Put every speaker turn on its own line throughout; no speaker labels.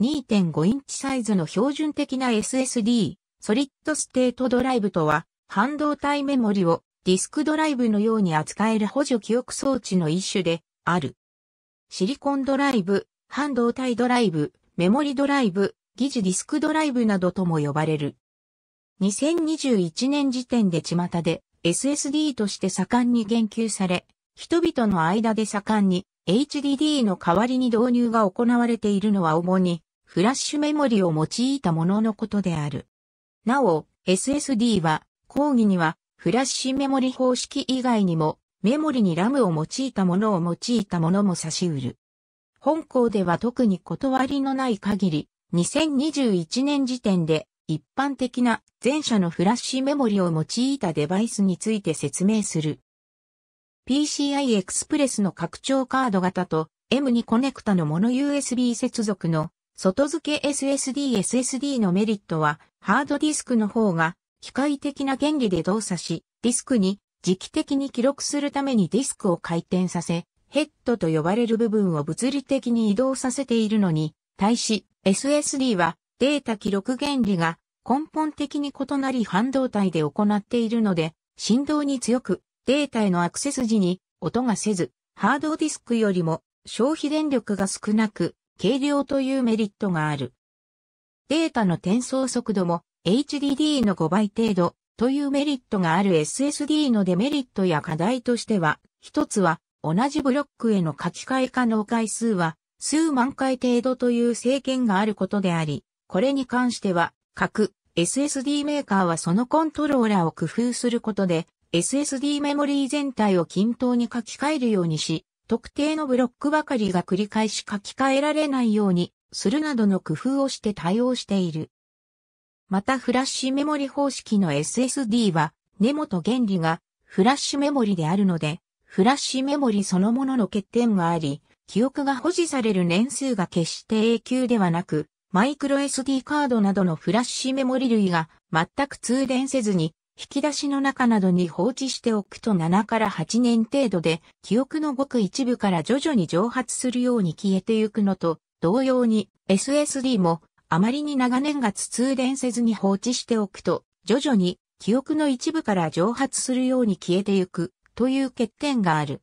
2.5インチサイズの標準的な SSD、ソリッドステートドライブとは、半導体メモリをディスクドライブのように扱える補助記憶装置の一種である。シリコンドライブ、半導体ドライブ、メモリドライブ、疑似ディスクドライブなどとも呼ばれる。2021年時点で巷で SSD として盛んに言及され、人々の間で盛んに HDD の代わりに導入が行われているのは主にフラッシュメモリを用いたもののことである。なお、SSD は、講義には、フラッシュメモリ方式以外にも、メモリにラムを用いたものを用いたものも差し得る。本校では特に断りのない限り、2021年時点で一般的な前者のフラッシュメモリを用いたデバイスについて説明する。PCI Express の拡張カード型と M2 コネクタのモノ USB 接続の外付け SSD SSD のメリットは、ハードディスクの方が、機械的な原理で動作し、ディスクに、時期的に記録するためにディスクを回転させ、ヘッドと呼ばれる部分を物理的に移動させているのに、対し、SSD は、データ記録原理が、根本的に異なり半導体で行っているので、振動に強く、データへのアクセス時に、音がせず、ハードディスクよりも、消費電力が少なく、軽量というメリットがある。データの転送速度も HDD の5倍程度というメリットがある SSD のデメリットや課題としては、一つは同じブロックへの書き換え可能回数は数万回程度という制限があることであり、これに関しては各 SSD メーカーはそのコントローラーを工夫することで SSD メモリー全体を均等に書き換えるようにし、特定のブロックばかりが繰り返し書き換えられないようにするなどの工夫をして対応している。またフラッシュメモリ方式の SSD は根元原理がフラッシュメモリであるので、フラッシュメモリそのものの欠点があり、記憶が保持される年数が決して永久ではなく、マイクロ SD カードなどのフラッシュメモリ類が全く通電せずに引き出しの中などに放置しておくと7から8年程度で記憶のごく一部から徐々に蒸発するように消えてゆくのと同様に SSD もあまりに長年が通電せずに放置しておくと徐々に記憶の一部から蒸発するように消えてゆくという欠点がある。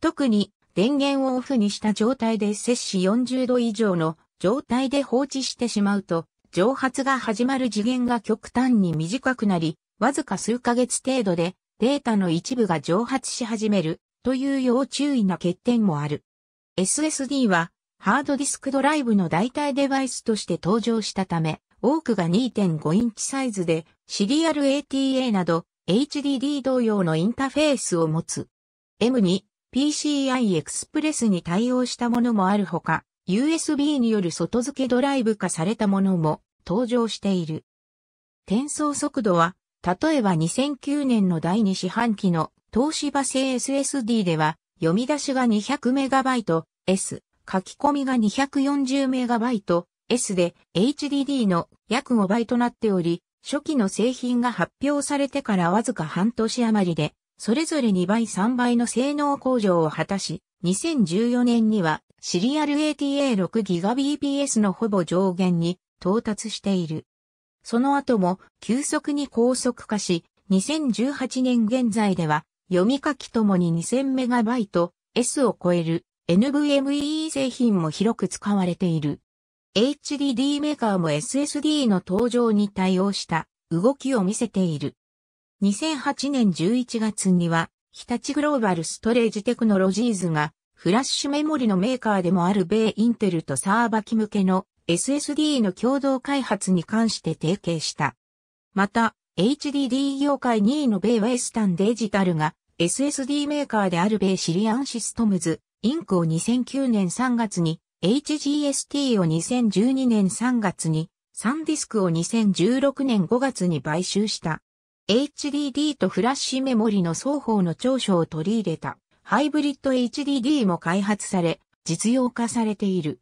特に電源をオフにした状態で摂氏40度以上の状態で放置してしまうと蒸発が始まる次元が極端に短くなりわずか数ヶ月程度でデータの一部が蒸発し始めるという要注意な欠点もある。SSD はハードディスクドライブの代替デバイスとして登場したため、多くが2.5インチサイズでシリアル ATA など HDD 同様のインターフェースを持つ。M2、PCI Express に対応したものもあるほか、USB による外付けドライブ化されたものも登場している。転送速度は例えば2009年の第2四半期の東芝製 SSD では、読み出しが 200MB、S、書き込みが 240MB、S で HDD の約5倍となっており、初期の製品が発表されてからわずか半年余りで、それぞれ2倍3倍の性能向上を果たし、2014年にはシリアル ATA6GBps のほぼ上限に到達している。その後も急速に高速化し、2018年現在では読み書きともに 2000MB S を超える NVMe 製品も広く使われている。HDD メーカーも SSD の登場に対応した動きを見せている。2008年11月には、日立グローバルストレージテクノロジーズが、フラッシュメモリのメーカーでもある米インテルとサーバ機向けの SSD の共同開発に関して提携した。また、HDD 業界2位の米ウェスタンデジタルが SSD メーカーである米シリアンシストムズ、インクを2009年3月に、HGST を2012年3月に、サンディスクを2016年5月に買収した。HDD とフラッシュメモリの双方の長所を取り入れたハイブリッド HDD も開発され、実用化されている。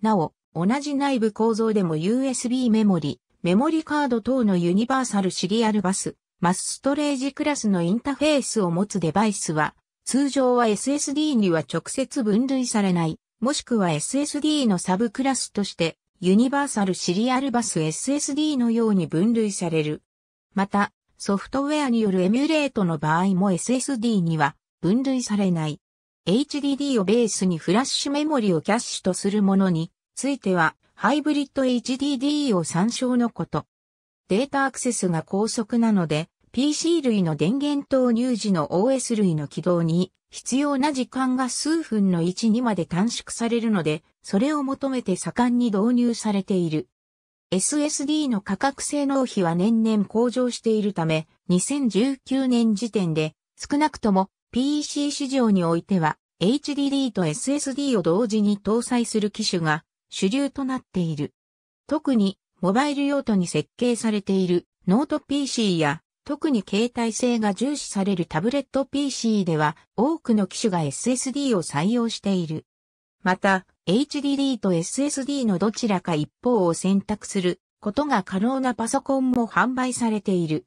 なお、同じ内部構造でも USB メモリ、メモリカード等のユニバーサルシリアルバス、マスストレージクラスのインタフェースを持つデバイスは、通常は SSD には直接分類されない、もしくは SSD のサブクラスとして、ユニバーサルシリアルバス SSD のように分類される。また、ソフトウェアによるエミュレートの場合も SSD には分類されない。HDD をベースにフラッシュメモリをキャッシュとするものに、ついては、ハイブリッド HDD を参照のこと。データアクセスが高速なので、PC 類の電源投入時の OS 類の起動に必要な時間が数分の1にまで短縮されるので、それを求めて盛んに導入されている。SSD の価格性能比は年々向上しているため、2019年時点で少なくとも PC 市場においては HDD と SSD を同時に搭載する機種が主流となっている。特にモバイル用途に設計されているノート PC や特に携帯性が重視されるタブレット PC では多くの機種が SSD を採用している。また、HDD と SSD のどちらか一方を選択することが可能なパソコンも販売されている。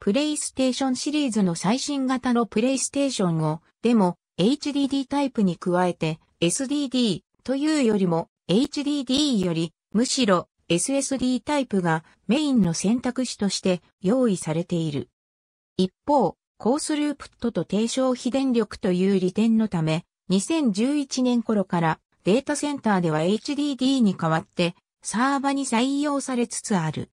プレイステーションシリーズの最新型のプレイステーションを、でも HDD タイプに加えて SDD というよりも HDD より、むしろ SSD タイプがメインの選択肢として用意されている。一方、コースループットと低消費電力という利点のため、2011年頃からデータセンターでは HDD に代わってサーバに採用されつつある。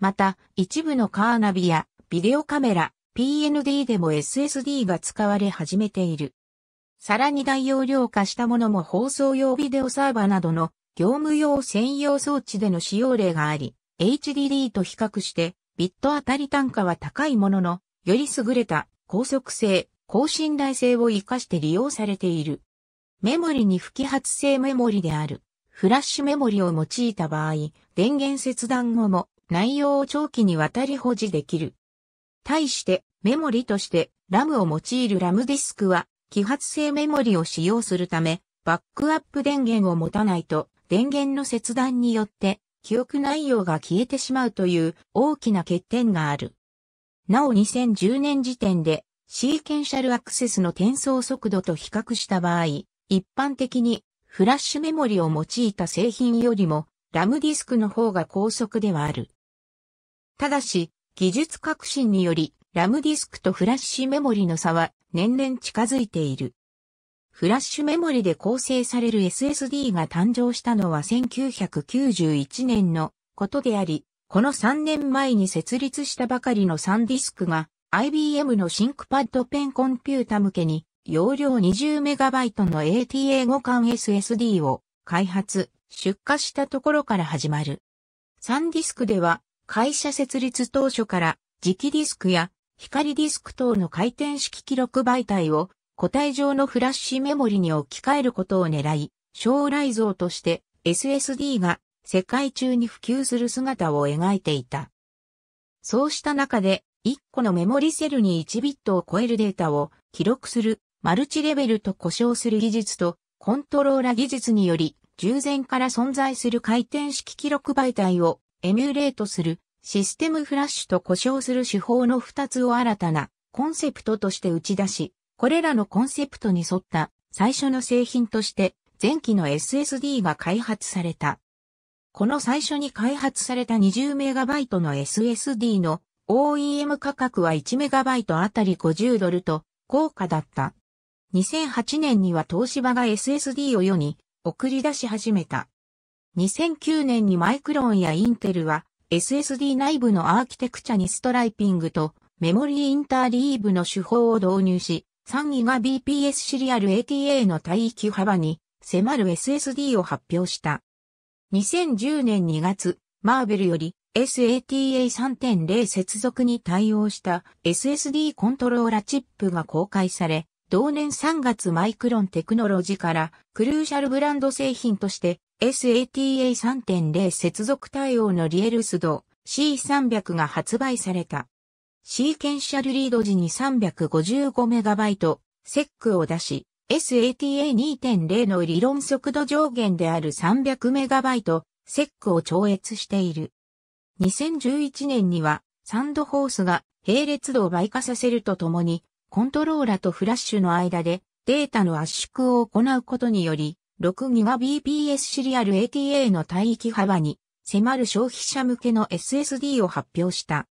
また、一部のカーナビやビデオカメラ、PND でも SSD が使われ始めている。さらに大容量化したものも放送用ビデオサーバなどの業務用専用装置での使用例があり、HDD と比較してビット当たり単価は高いものの、より優れた高速性、高信頼性を活かして利用されている。メモリに不揮発性メモリである。フラッシュメモリを用いた場合、電源切断後も内容を長期にわたり保持できる。対してメモリとして RAM を用いるラムディスクは揮発性メモリを使用するため、バックアップ電源を持たないと電源の切断によって記憶内容が消えてしまうという大きな欠点がある。なお2010年時点でシーケンシャルアクセスの転送速度と比較した場合、一般的にフラッシュメモリを用いた製品よりもラムディスクの方が高速ではある。ただし、技術革新によりラムディスクとフラッシュメモリの差は年々近づいている。フラッシュメモリで構成される SSD が誕生したのは1991年のことであり、この3年前に設立したばかりのサンディスクが IBM のシンクパッドペンコンピュータ向けに容量 20MB の a t a 互換 SSD を開発、出荷したところから始まる。サンディスクでは会社設立当初から磁気ディスクや光ディスク等の回転式記録媒体を個体上のフラッシュメモリに置き換えることを狙い、将来像として SSD が世界中に普及する姿を描いていた。そうした中で、1個のメモリセルに1ビットを超えるデータを記録するマルチレベルと呼称する技術とコントローラ技術により従前から存在する回転式記録媒体をエミュレートするシステムフラッシュと呼称する手法の2つを新たなコンセプトとして打ち出し、これらのコンセプトに沿った最初の製品として前期の SSD が開発された。この最初に開発された 20MB の SSD の OEM 価格は 1MB あたり50ドルと高価だった。2008年には東芝が SSD を世に送り出し始めた。2009年にマイクロンやインテルは SSD 内部のアーキテクチャにストライピングとメモリーインターリーブの手法を導入し、3 g BPS シリアル ATA の帯域幅に迫る SSD を発表した。2010年2月、マーベルより SATA3.0 接続に対応した SSD コントローラチップが公開され、同年3月マイクロンテクノロジからクルーシャルブランド製品として SATA3.0 接続対応のリエルスド C300 が発売された。シーケンシャルリード時に 355MB、セックを出し、SATA2.0 の理論速度上限である 300MB、セックを超越している。2011年には、サンドホースが並列度を倍化させるとともに、コントローラとフラッシュの間でデータの圧縮を行うことにより、6GBps シリアル ATA の帯域幅に迫る消費者向けの SSD を発表した。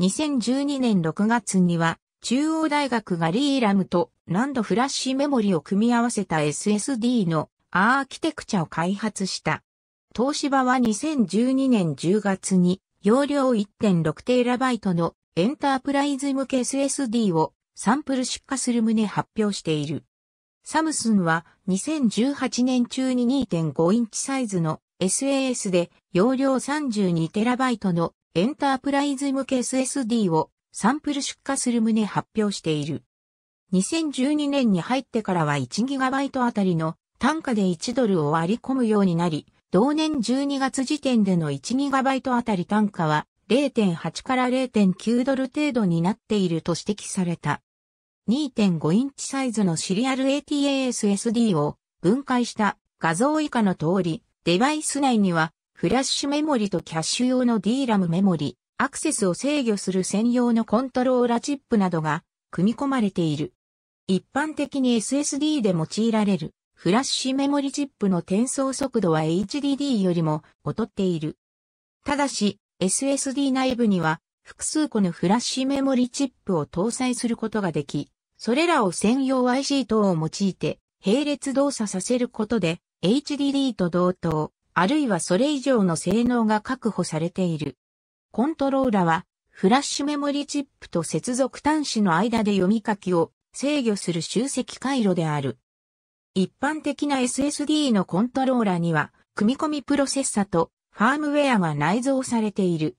2012年6月には、中央大学がリーラムとランドフラッシュメモリを組み合わせた SSD のアーキテクチャを開発した。東芝は2012年10月に容量 1.6TB のエンタープライズ向け SSD をサンプル出荷する旨発表している。サムスンは2018年中に2.5インチサイズの SAS で容量 32TB のエンタープライズ向け SSD をサンプル出荷する旨発表している。2012年に入ってからは 1GB あたりの単価で1ドルを割り込むようになり、同年12月時点での 1GB あたり単価は0.8から0.9ドル程度になっていると指摘された。2.5インチサイズのシリアル ATASSD を分解した画像以下の通り、デバイス内にはフラッシュメモリとキャッシュ用の DRAM メモリ、アクセスを制御する専用のコントローラチップなどが組み込まれている。一般的に SSD で用いられるフラッシュメモリチップの転送速度は HDD よりも劣っている。ただし、SSD 内部には複数個のフラッシュメモリチップを搭載することができ、それらを専用 IC 等を用いて並列動作させることで HDD と同等あるいはそれ以上の性能が確保されている。コントローラは、フラッシュメモリチップと接続端子の間で読み書きを制御する集積回路である。一般的な SSD のコントローラには、組み込みプロセッサとファームウェアが内蔵されている。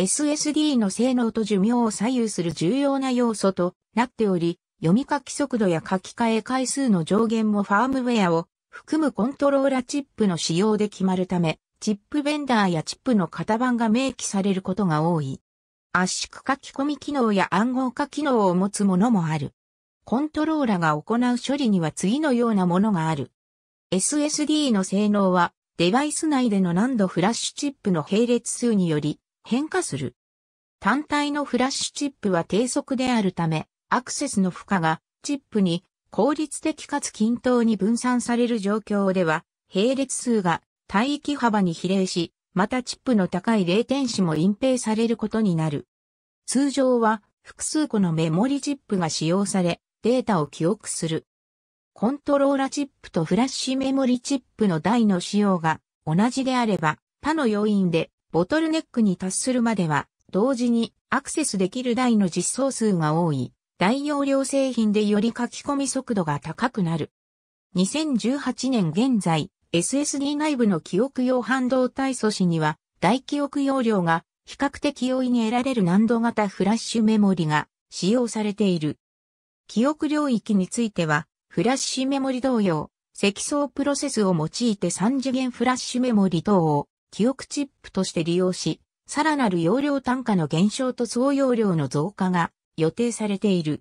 SSD の性能と寿命を左右する重要な要素となっており、読み書き速度や書き換え回数の上限もファームウェアを含むコントローラチップの使用で決まるため、チップベンダーやチップの型番が明記されることが多い。圧縮書き込み機能や暗号化機能を持つものもある。コントローラが行う処理には次のようなものがある。SSD の性能はデバイス内での何度フラッシュチップの並列数により変化する。単体のフラッシュチップは低速であるため、アクセスの負荷がチップに効率的かつ均等に分散される状況では、並列数が帯域幅に比例し、またチップの高い0点子も隠蔽されることになる。通常は複数個のメモリチップが使用され、データを記憶する。コントローラチップとフラッシュメモリチップの台の仕様が同じであれば、他の要因でボトルネックに達するまでは同時にアクセスできる台の実装数が多い。大容量製品でより書き込み速度が高くなる。2018年現在、SSD 内部の記憶用半導体素子には、大記憶容量が比較的容易に得られる難度型フラッシュメモリが使用されている。記憶領域については、フラッシュメモリ同様、積層プロセスを用いて3次元フラッシュメモリ等を記憶チップとして利用し、さらなる容量単価の減少と総容量の増加が予定されている。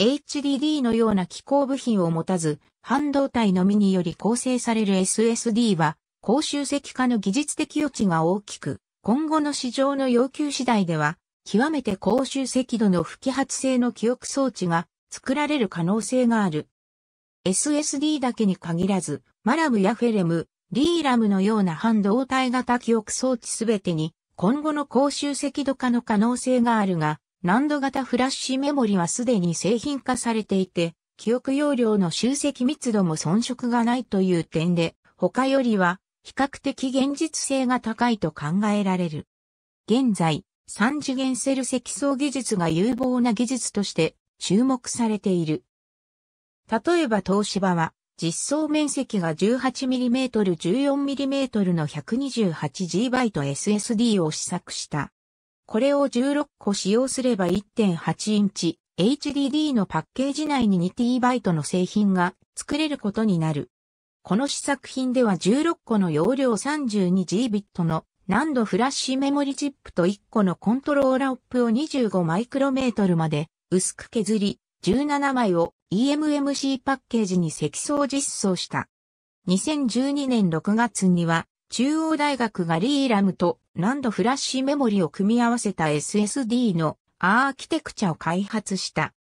HDD のような機構部品を持たず、半導体のみにより構成される SSD は、高集積化の技術的余地が大きく、今後の市場の要求次第では、極めて高集積度の不揮発性の記憶装置が作られる可能性がある。SSD だけに限らず、マラムやフェレム、リーラムのような半導体型記憶装置すべてに、今後の高集積度化の可能性があるが、難度型フラッシュメモリはすでに製品化されていて、記憶容量の集積密度も遜色がないという点で、他よりは比較的現実性が高いと考えられる。現在、三次元セル積層技術が有望な技術として注目されている。例えば東芝は、実装面積が 18mm、14mm の 128GB SSD を試作した。これを16個使用すれば1.8インチ HDD のパッケージ内に 2TB の製品が作れることになる。この試作品では16個の容量 32GB の難度フラッシュメモリチップと1個のコントローラオップを25マイクロメートルまで薄く削り、17枚を EMMC パッケージに積層実装した。2012年6月には中央大学がリーラムと何度フラッシュメモリを組み合わせた SSD のアーキテクチャを開発した。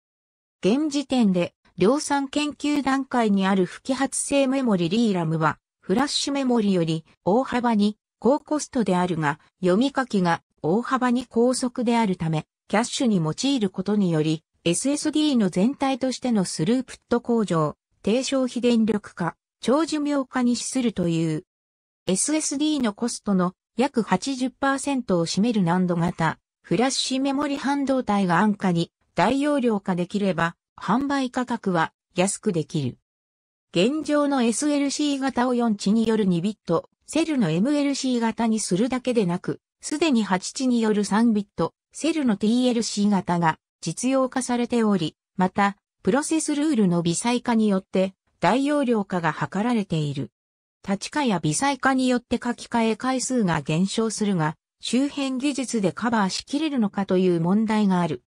現時点で量産研究段階にある不揮発性メモリリーラムは、フラッシュメモリより大幅に高コストであるが、読み書きが大幅に高速であるため、キャッシュに用いることにより、SSD の全体としてのスループット向上、低消費電力化、長寿命化に資するという。SSD のコストの約80%を占める難度型、フラッシュメモリ半導体が安価に大容量化できれば、販売価格は安くできる。現状の SLC 型を4値による2ビット、セルの MLC 型にするだけでなく、すでに8値による3ビット、セルの TLC 型が実用化されており、また、プロセスルールの微細化によって大容量化が図られている。立ち化や微細化によって書き換え回数が減少するが、周辺技術でカバーしきれるのかという問題がある。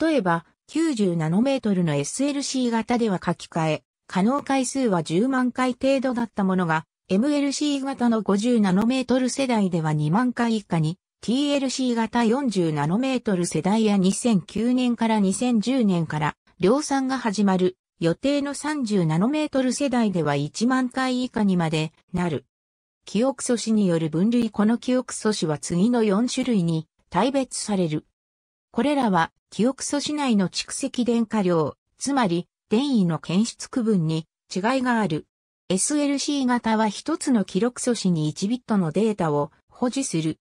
例えば、90ナノメートルの SLC 型では書き換え、可能回数は10万回程度だったものが、MLC 型の50ナノメートル世代では2万回以下に、TLC 型40ナノメートル世代や2009年から2010年から量産が始まる予定の30ナノメートル世代では1万回以下にまでなる。記憶素子による分類この記憶素子は次の4種類に大別される。これらは記憶素子内の蓄積電荷量、つまり電位の検出区分に違いがある。SLC 型は一つの記録素子に1ビットのデータを保持する。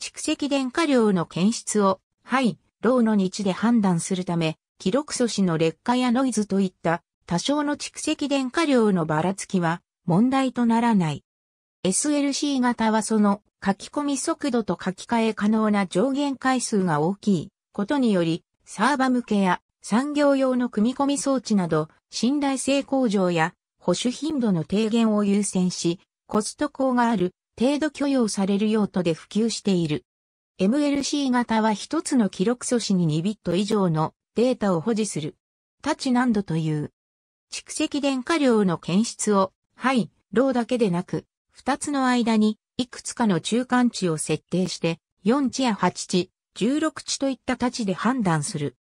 蓄積電荷量の検出を、はい、ローの日で判断するため、記録素子の劣化やノイズといった多少の蓄積電荷量のばらつきは問題とならない。SLC 型はその書き込み速度と書き換え可能な上限回数が大きいことにより、サーバ向けや産業用の組み込み装置など、信頼性向上や保守頻度の低減を優先し、コスト高がある程度許容される用途で普及している。MLC 型は一つの記録素子に2ビット以上のデータを保持する。タチ難度という。蓄積電荷量の検出を、はい、ローだけでなく、2つの間に、いくつかの中間値を設定して、4値や8値、16値といったタチで判断する。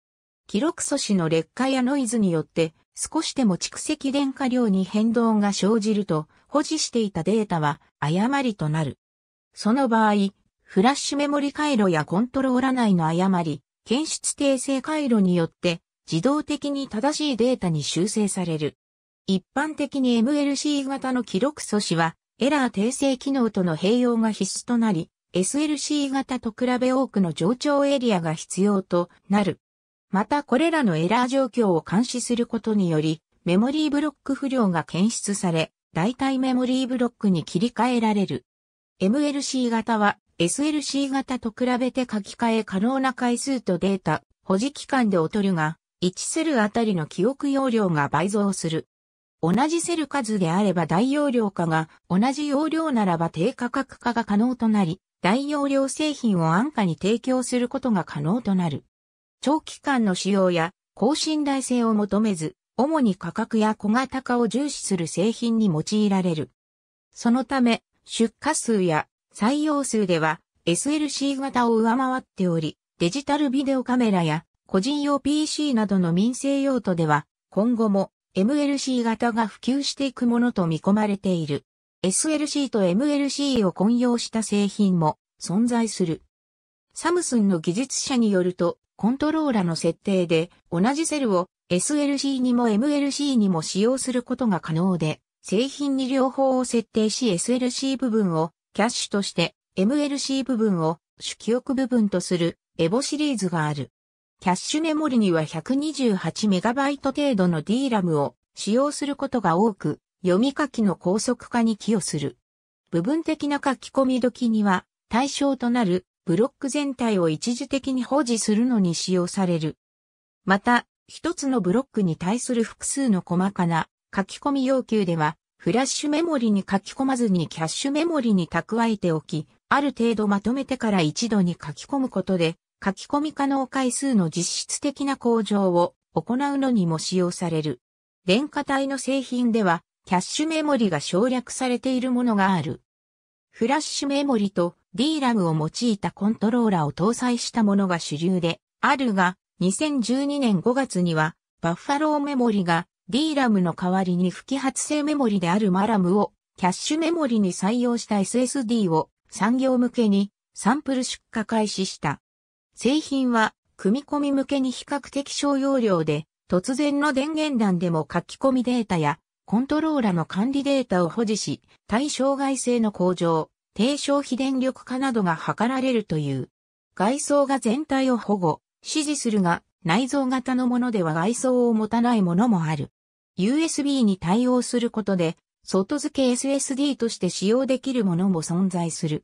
記録素子の劣化やノイズによって、少しでも蓄積電荷量に変動が生じると、保持していたデータは誤りとなる。その場合、フラッシュメモリ回路やコントローラ内の誤り、検出訂正回路によって自動的に正しいデータに修正される。一般的に MLC 型の記録素子はエラー訂正機能との併用が必須となり、SLC 型と比べ多くの上長エリアが必要となる。またこれらのエラー状況を監視することにより、メモリーブロック不良が検出され、代替メモリーブロックに切り替えられる。MLC 型は SLC 型と比べて書き換え可能な回数とデータ、保持期間で劣るが、1セルあたりの記憶容量が倍増する。同じセル数であれば大容量化が、同じ容量ならば低価格化が可能となり、大容量製品を安価に提供することが可能となる。長期間の使用や高信頼性を求めず、主に価格や小型化を重視する製品に用いられる。そのため、出荷数や採用数では SLC 型を上回っており、デジタルビデオカメラや個人用 PC などの民生用途では、今後も MLC 型が普及していくものと見込まれている。SLC と MLC を混用した製品も存在する。サムスンの技術者によると、コントローラの設定で同じセルを SLC にも MLC にも使用することが可能で、製品に両方を設定し SLC 部分をキャッシュとして MLC 部分を主記憶部分とするエボシリーズがある。キャッシュメモリには 128MB 程度の DRAM を使用することが多く、読み書きの高速化に寄与する。部分的な書き込み時には対象となるブロック全体を一時的に保持するのに使用される。また、一つのブロックに対する複数の細かな書き込み要求ではフラッシュメモリに書き込まずにキャッシュメモリに蓄えておき、ある程度まとめてから一度に書き込むことで、書き込み可能回数の実質的な向上を行うのにも使用される。電化体の製品では、キャッシュメモリが省略されているものがある。フラッシュメモリと DRAM を用いたコントローラを搭載したものが主流であるが、2012年5月には、バッファローメモリが DRAM の代わりに不揮発性メモリである MRAM をキャッシュメモリに採用した SSD を産業向けにサンプル出荷開始した。製品は組み込み向けに比較的小容量で突然の電源弾でも書き込みデータやコントローラの管理データを保持し、対障害性の向上、低消費電力化などが図られるという。外装が全体を保護、支持するが、内蔵型のものでは外装を持たないものもある。USB に対応することで、外付け SSD として使用できるものも存在する。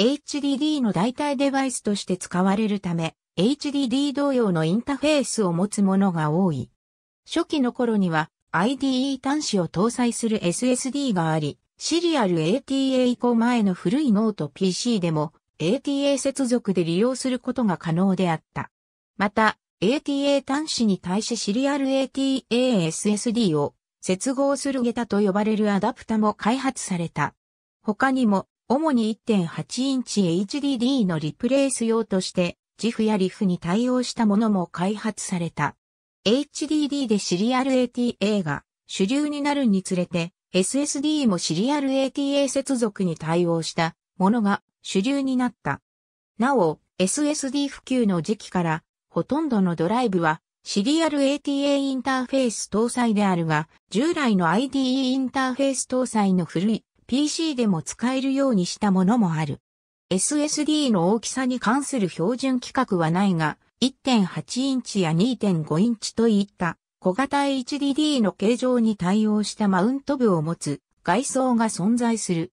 HDD の代替デバイスとして使われるため、HDD 同様のインターフェースを持つものが多い。初期の頃には IDE 端子を搭載する SSD があり、シリアル ATA 以降前の古いノート PC でも ATA 接続で利用することが可能であった。また、ATA 端子に対しシリアル ATA-SSD を接合するゲタと呼ばれるアダプタも開発された。他にも、主に1.8インチ HDD のリプレイス用として、ジフやリフに対応したものも開発された。HDD でシリアル ATA が主流になるにつれて、SSD もシリアル ATA 接続に対応したものが主流になった。なお、SSD 普及の時期からほとんどのドライブはシリアル ATA インターフェース搭載であるが、従来の IDE インターフェース搭載の古い PC でも使えるようにしたものもある。SSD の大きさに関する標準規格はないが、1.8インチや2.5インチといった小型 HDD の形状に対応したマウント部を持つ外装が存在する。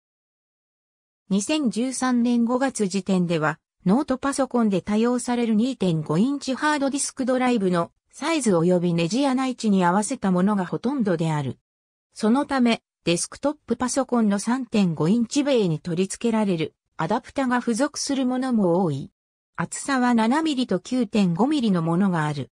2013年5月時点ではノートパソコンで多用される2.5インチハードディスクドライブのサイズ及びネジ穴位置に合わせたものがほとんどである。そのため、デスクトップパソコンの3.5インチ米に取り付けられるアダプタが付属するものも多い。厚さは 7mm と 9.5mm のものがある。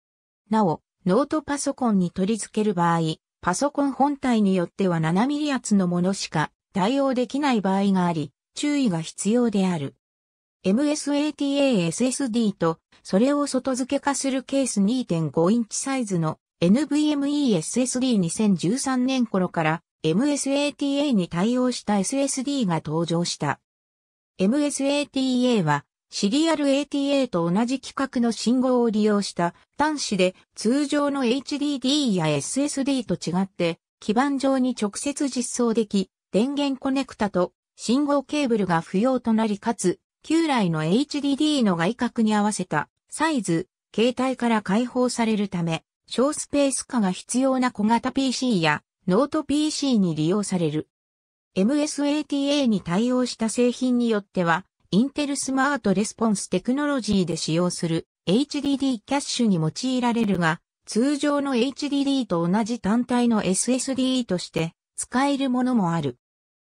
なお、ノートパソコンに取り付ける場合、パソコン本体によっては 7mm 厚のものしか対応できない場合があり、注意が必要である。MSATA-SSD と、それを外付け化するケース2.5インチサイズの NVMe-SSD2013 年頃から MSATA に対応した SSD が登場した。MSATA は、シリアル ATA と同じ規格の信号を利用した端子で通常の HDD や SSD と違って基板上に直接実装でき電源コネクタと信号ケーブルが不要となりかつ旧来の HDD の外角に合わせたサイズ、携帯から解放されるため、小スペース化が必要な小型 PC やノート PC に利用される。MSATA に対応した製品によっては、インテルスマートレスポンステクノロジーで使用する HDD キャッシュに用いられるが、通常の HDD と同じ単体の SSD として使えるものもある。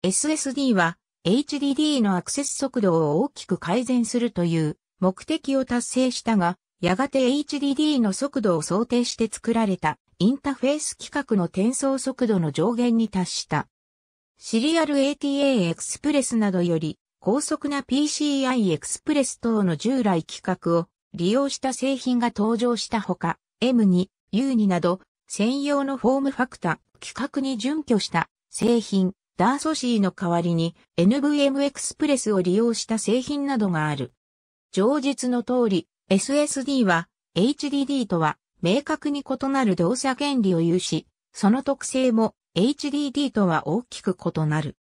SSD は HDD のアクセス速度を大きく改善するという目的を達成したが、やがて HDD の速度を想定して作られたインタフェース規格の転送速度の上限に達した。シリアル ATA エクスプレスなどより高速な PCI エクスプレス等の従来規格を利用した製品が登場したほか、M2、U2 など専用のフォームファクタ規格に準拠した製品ダーソシーの代わりに NVM エクスプレスを利用した製品などがある。上述の通り、SSD は HDD とは明確に異なる動作原理を有し、その特性も HDD とは大きく異なる。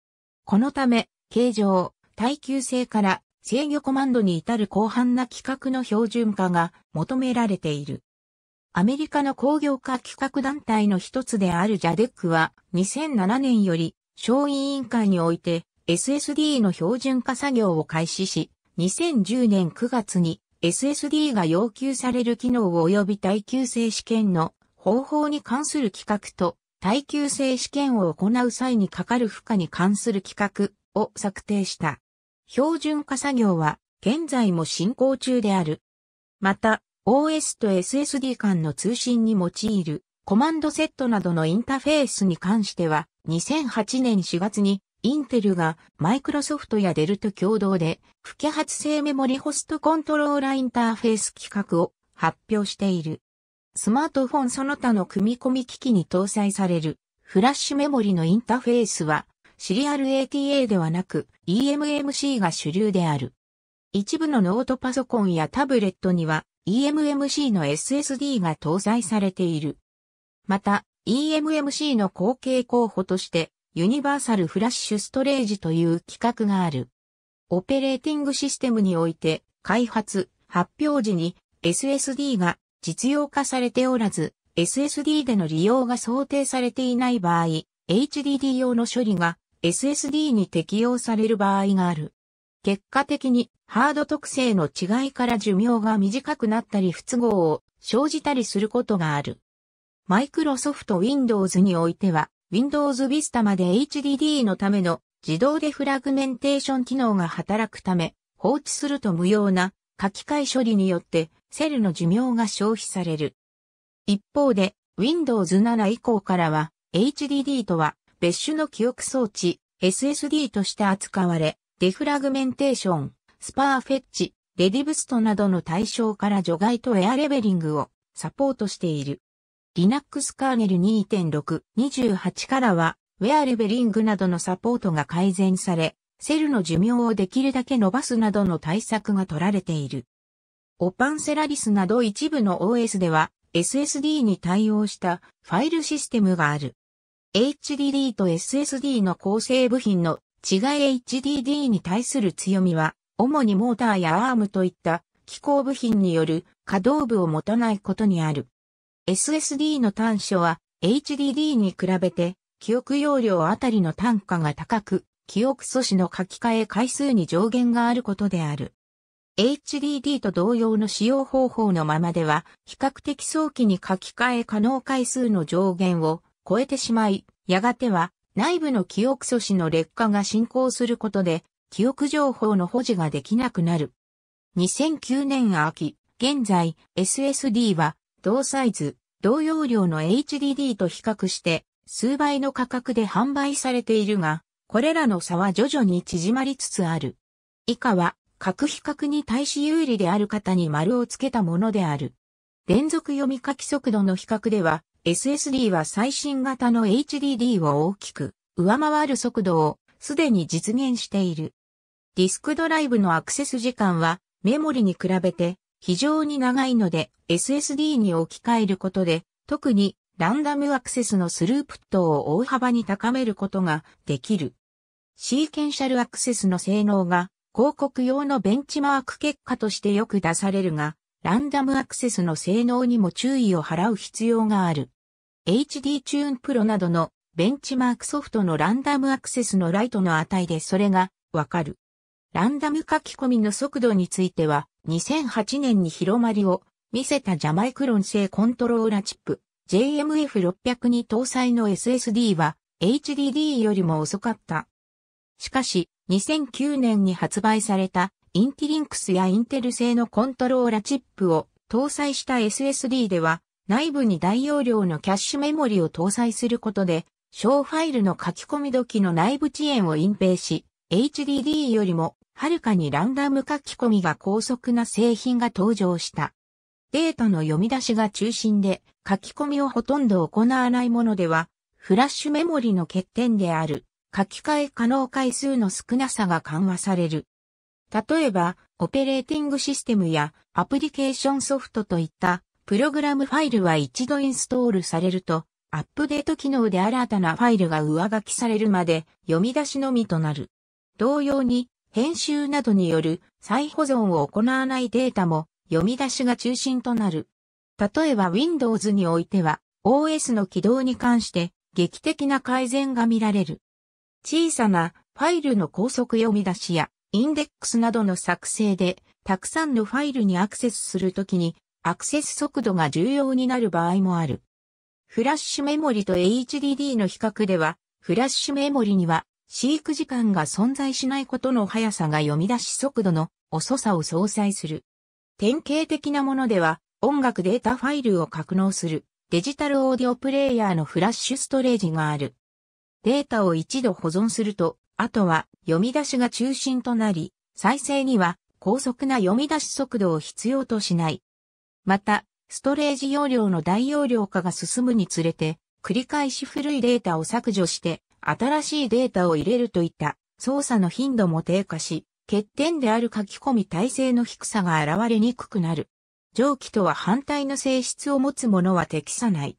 このため、形状、耐久性から制御コマンドに至る広範な規格の標準化が求められている。アメリカの工業化規格団体の一つである JADEC は2007年より省委員会において SSD の標準化作業を開始し、2010年9月に SSD が要求される機能及び耐久性試験の方法に関する規格と耐久性試験を行う際にかかる負荷に関する規格を策定した。標準化作業は現在も進行中である。また、OS と SSD 間の通信に用いるコマンドセットなどのインターフェースに関しては、2008年4月に、インテルがマイクロソフトやデルと共同で、不揮発性メモリホストコントローラインターフェース規格を発表している。スマートフォンその他の組み込み機器に搭載されるフラッシュメモリのインターフェースはシリアル ATA ではなく EMMC が主流である。一部のノートパソコンやタブレットには EMMC の SSD が搭載されている。また EMMC の後継候補として、ユニバーサルフラッシュストレージという規格がある。オペレーティングシステムにおいて、開発、発表時に SSD が実用化されておらず、SSD での利用が想定されていない場合、HDD 用の処理が SSD に適用される場合がある。結果的にハード特性の違いから寿命が短くなったり不都合を生じたりすることがある。マイクロソフト Windows においては、Windows Vista まで HDD のための自動デフラグメンテーション機能が働くため、放置すると無用な書き換え処理によってセルの寿命が消費される。一方で、Windows 7以降からは、HDD とは別種の記憶装置、SSD として扱われ、デフラグメンテーション、スパーフェッチ、レディブストなどの対象から除外とエアレベリングをサポートしている。Linux カーネル2.6、28からは、ウェアレベリングなどのサポートが改善され、セルの寿命をできるだけ伸ばすなどの対策が取られている。オパンセラリスなど一部の OS では SSD に対応したファイルシステムがある。HDD と SSD の構成部品の違い HDD に対する強みは、主にモーターやアームといった機構部品による可動部を持たないことにある。SSD の短所は HDD に比べて記憶容量あたりの単価が高く、記憶素子の書き換え回数に上限があることである。HDD と同様の使用方法のままでは、比較的早期に書き換え可能回数の上限を超えてしまい、やがては内部の記憶素子の劣化が進行することで、記憶情報の保持ができなくなる。2009年秋、現在 SSD は同サイズ、同容量の HDD と比較して数倍の価格で販売されているが、これらの差は徐々に縮まりつつある。以下は、各比較に対し有利である方に丸をつけたものである。連続読み書き速度の比較では、SSD は最新型の HDD を大きく上回る速度をすでに実現している。ディスクドライブのアクセス時間はメモリに比べて非常に長いので SSD に置き換えることで、特にランダムアクセスのスループットを大幅に高めることができる。シーケンシャルアクセスの性能が広告用のベンチマーク結果としてよく出されるが、ランダムアクセスの性能にも注意を払う必要がある。HD チューンプロなどのベンチマークソフトのランダムアクセスのライトの値でそれがわかる。ランダム書き込みの速度については、2008年に広まりを見せたジャマイクロン製コントローラチップ JMF600 に搭載の SSD は HDD よりも遅かった。しかし、2009年に発売されたインティリンクスやインテル製のコントローラチップを搭載した SSD では内部に大容量のキャッシュメモリを搭載することで小ファイルの書き込み時の内部遅延を隠蔽し HDD よりもはるかにランダム書き込みが高速な製品が登場した。データの読み出しが中心で、書き込みをほとんど行わないものでは、フラッシュメモリの欠点である、書き換え可能回数の少なさが緩和される。例えば、オペレーティングシステムやアプリケーションソフトといったプログラムファイルは一度インストールされると、アップデート機能で新たなファイルが上書きされるまで読み出しのみとなる。同様に、編集などによる再保存を行わないデータも読み出しが中心となる。例えば Windows においては OS の起動に関して劇的な改善が見られる。小さなファイルの高速読み出しやインデックスなどの作成でたくさんのファイルにアクセスするときにアクセス速度が重要になる場合もある。フラッシュメモリと HDD の比較では、フラッシュメモリには飼育時間が存在しないことの速さが読み出し速度の遅さを相殺する。典型的なものでは、音楽データファイルを格納するデジタルオーディオプレイヤーのフラッシュストレージがある。データを一度保存すると、あとは読み出しが中心となり、再生には高速な読み出し速度を必要としない。また、ストレージ容量の大容量化が進むにつれて、繰り返し古いデータを削除して、新しいデータを入れるといった操作の頻度も低下し、欠点である書き込み体制の低さが現れにくくなる。上記とは反対の性質を持つものは適さない。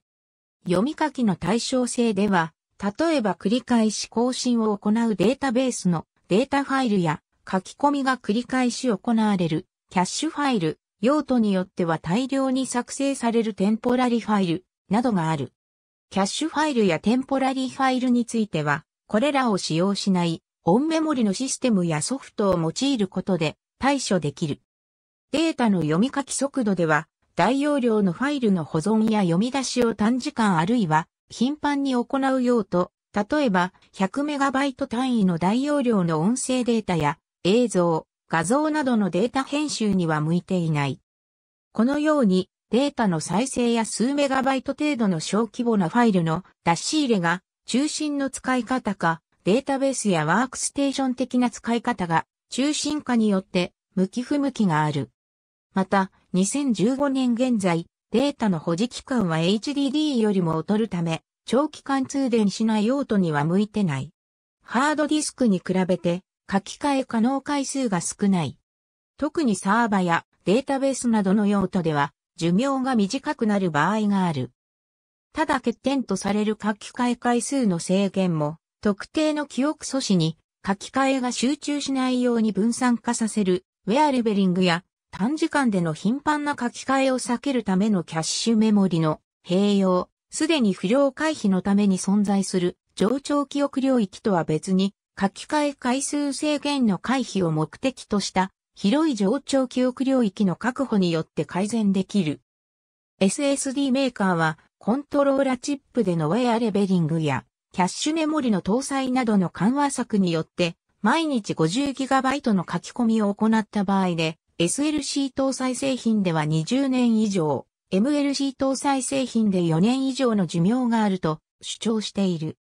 読み書きの対称性では、例えば繰り返し更新を行うデータベースのデータファイルや書き込みが繰り返し行われるキャッシュファイル、用途によっては大量に作成されるテンポラリファイルなどがある。キャッシュファイルやテンポラリーファイルについては、これらを使用しない、オンメモリのシステムやソフトを用いることで対処できる。データの読み書き速度では、大容量のファイルの保存や読み出しを短時間あるいは頻繁に行う用途、例えば 100MB 単位の大容量の音声データや映像、画像などのデータ編集には向いていない。このようにデータの再生や数メガバイト程度の小規模なファイルの出し入れが中心の使い方か、データベースやワークステーション的な使い方が中心化によって向き不向きがある。また、2015年現在、データの保持期間は HDD よりも劣るため、長期間通電しない用途には向いてない。ハードディスクに比べて書き換え可能回数が少ない。特にサーバやデータベースなどの用途では寿命が短くなる場合がある。ただ欠点とされる書き換え回数の制限も、特定の記憶素子に書き換えが集中しないように分散化させる、ウェアレベリングや短時間での頻繁な書き換えを避けるためのキャッシュメモリの併用、すでに不良回避のために存在する上長記憶領域とは別に書き換え回数制限の回避を目的とした広い上長記憶領域の確保によって改善できる。SSD メーカーは、コントローラチップでのウェアレベリングや、キャッシュメモリの搭載などの緩和策によって、毎日 50GB の書き込みを行った場合で、SLC 搭載製品では20年以上、MLC 搭載製品で4年以上の寿命があると主張している。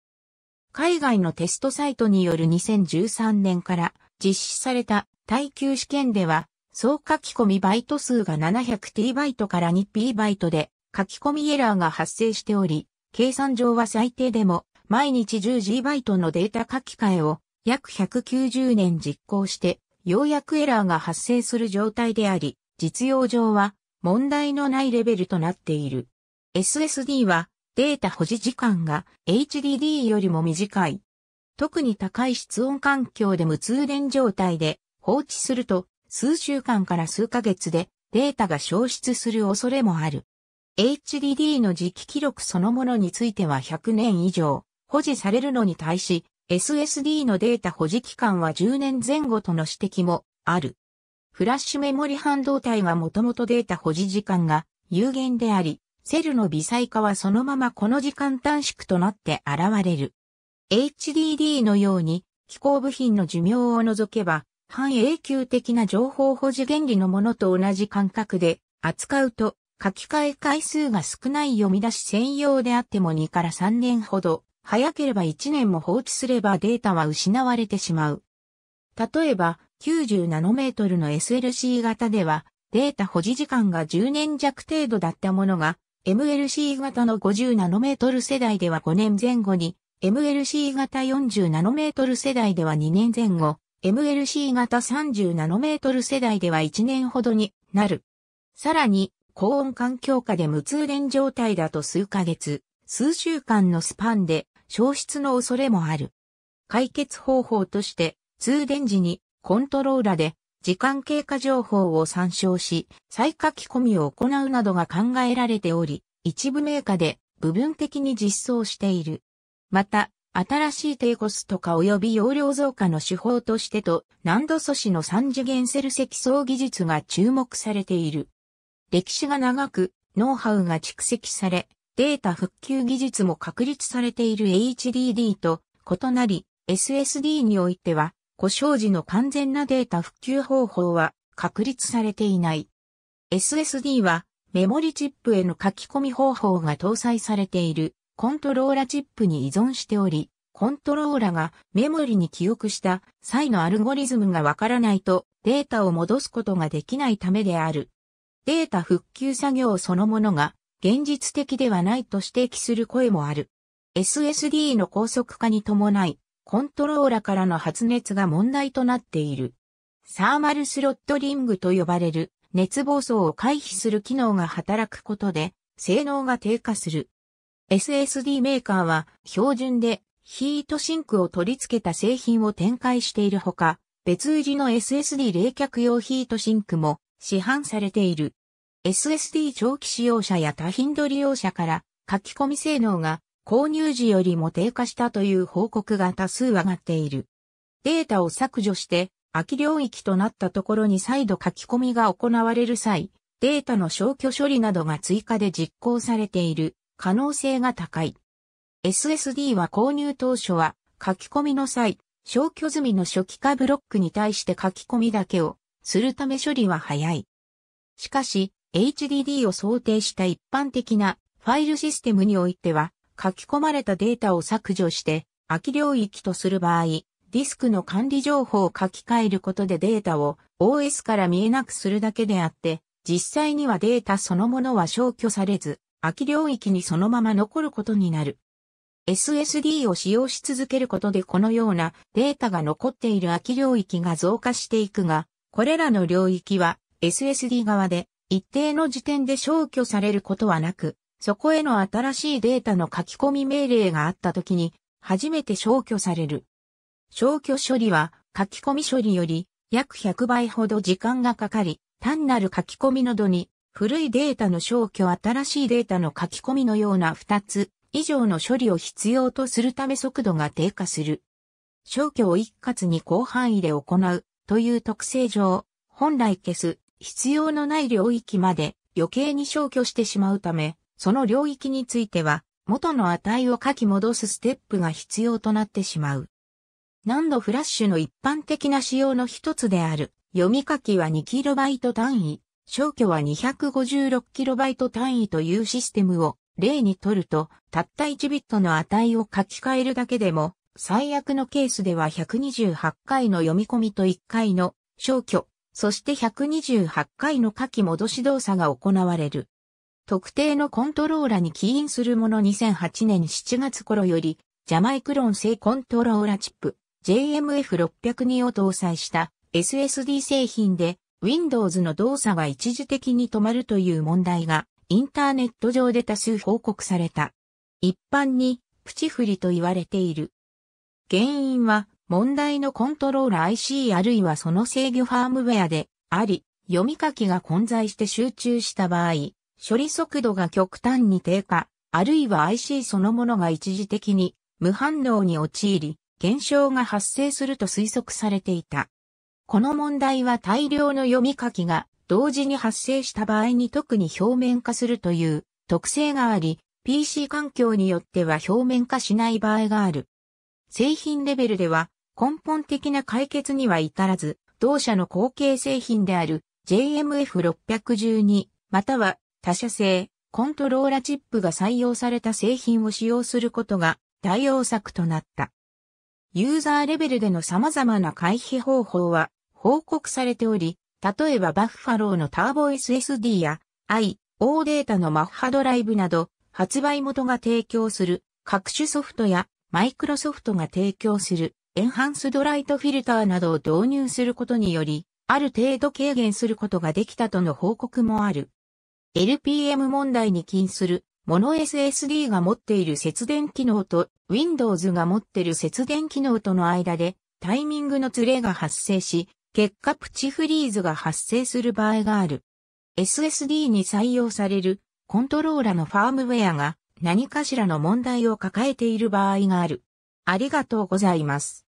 海外のテストサイトによる2013年から実施された耐久試験では、総書き込みバイト数が 700t バイトから 2p バイトで書き込みエラーが発生しており、計算上は最低でも毎日 10G バイトのデータ書き換えを約190年実行してようやくエラーが発生する状態であり、実用上は問題のないレベルとなっている。SSD はデータ保持時間が HDD よりも短い特に高い室温環境で無通電状態で放置すると数週間から数ヶ月でデータが消失する恐れもある。HDD の磁気記録そのものについては100年以上保持されるのに対し SSD のデータ保持期間は10年前後との指摘もある。フラッシュメモリ半導体はもともとデータ保持時間が有限であり、セルの微細化はそのままこの時間短縮となって現れる。HDD のように、機構部品の寿命を除けば、半永久的な情報保持原理のものと同じ感覚で扱うと書き換え回数が少ない読み出し専用であっても2から3年ほど、早ければ1年も放置すればデータは失われてしまう。例えば、90ナノメートルの SLC 型では、データ保持時間が10年弱程度だったものが、MLC 型の50ナノメートル世代では5年前後に MLC 型40ナノメートル世代では2年前後、MLC 型30ナノメートル世代では1年ほどになる。さらに、高温環境下で無通電状態だと数ヶ月、数週間のスパンで消失の恐れもある。解決方法として、通電時にコントローラで時間経過情報を参照し、再書き込みを行うなどが考えられており、一部メーカーで部分的に実装している。また、新しい低コスト化及び容量増加の手法としてと、難度素子の三次元セル積層技術が注目されている。歴史が長く、ノウハウが蓄積され、データ復旧技術も確立されている HDD と異なり、SSD においては、故障時の完全なデータ復旧方法は確立されていない。SSD はメモリチップへの書き込み方法が搭載されているコントローラチップに依存しており、コントローラがメモリに記憶した際のアルゴリズムがわからないとデータを戻すことができないためである。データ復旧作業そのものが現実的ではないと指摘する声もある。SSD の高速化に伴い、コントローラからの発熱が問題となっている。サーマルスロットリングと呼ばれる熱暴走を回避する機能が働くことで性能が低下する。SSD メーカーは標準でヒートシンクを取り付けた製品を展開しているほか、別売りの SSD 冷却用ヒートシンクも市販されている。SSD 長期使用者や多頻度利用者から書き込み性能が購入時よりも低下したという報告が多数上がっている。データを削除して空き領域となったところに再度書き込みが行われる際、データの消去処理などが追加で実行されている可能性が高い。SSD は購入当初は書き込みの際、消去済みの初期化ブロックに対して書き込みだけをするため処理は早い。しかし、HDD を想定した一般的なファイルシステムにおいては、書き込まれたデータを削除して、空き領域とする場合、ディスクの管理情報を書き換えることでデータを OS から見えなくするだけであって、実際にはデータそのものは消去されず、空き領域にそのまま残ることになる。SSD を使用し続けることでこのようなデータが残っている空き領域が増加していくが、これらの領域は SSD 側で一定の時点で消去されることはなく、そこへの新しいデータの書き込み命令があった時に初めて消去される。消去処理は書き込み処理より約100倍ほど時間がかかり、単なる書き込みなどに古いデータの消去新しいデータの書き込みのような2つ以上の処理を必要とするため速度が低下する。消去を一括に広範囲で行うという特性上、本来消す必要のない領域まで余計に消去してしまうため、その領域については元の値を書き戻すステップが必要となってしまう。何度フラッシュの一般的な仕様の一つである読み書きは 2KB 単位消去は 256KB 単位というシステムを例にとると、たった1ビットの値を書き換えるだけでも、最悪のケースでは128回の読み込みと1回の消去、そして128回の書き戻し動作が行われる。特定のコントローラに起因するもの2008年7月頃より、ジャマイクロン製コントローラチップ JMF602 を搭載した SSD 製品で Windows の動作が一時的に止まるという問題がインターネット上で多数報告された。一般にプチフリと言われている。原因は問題のコントローラー IC あるいはその制御ファームウェアであり、読み書きが混在して集中した場合、処理速度が極端に低下、あるいは IC そのものが一時的に無反応に陥り、現象が発生すると推測されていた。この問題は大量の読み書きが同時に発生した場合に特に表面化するという特性があり、PC 環境によっては表面化しない場合がある。製品レベルでは根本的な解決には至らず、同社の後継製品である JMF612 または他社製コントローラチップが採用された製品を使用することが対応策となった。ユーザーレベルでの様々な回避方法は報告されており、例えばバッファローのターボ SSD や i、O データのマッハドライブなど、発売元が提供する各種ソフトやマイクロソフトが提供するエンハンスドライトフィルターなどを導入することにより、ある程度軽減することができたとの報告もある。LPM 問題に起因するモノ SSD が持っている節電機能と Windows が持っている節電機能との間でタイミングのズレが発生し、結果プチフリーズが発生する場合がある。SSD に採用されるコントローラのファームウェアが何かしらの問題を抱えている場合がある。ありがとうございます。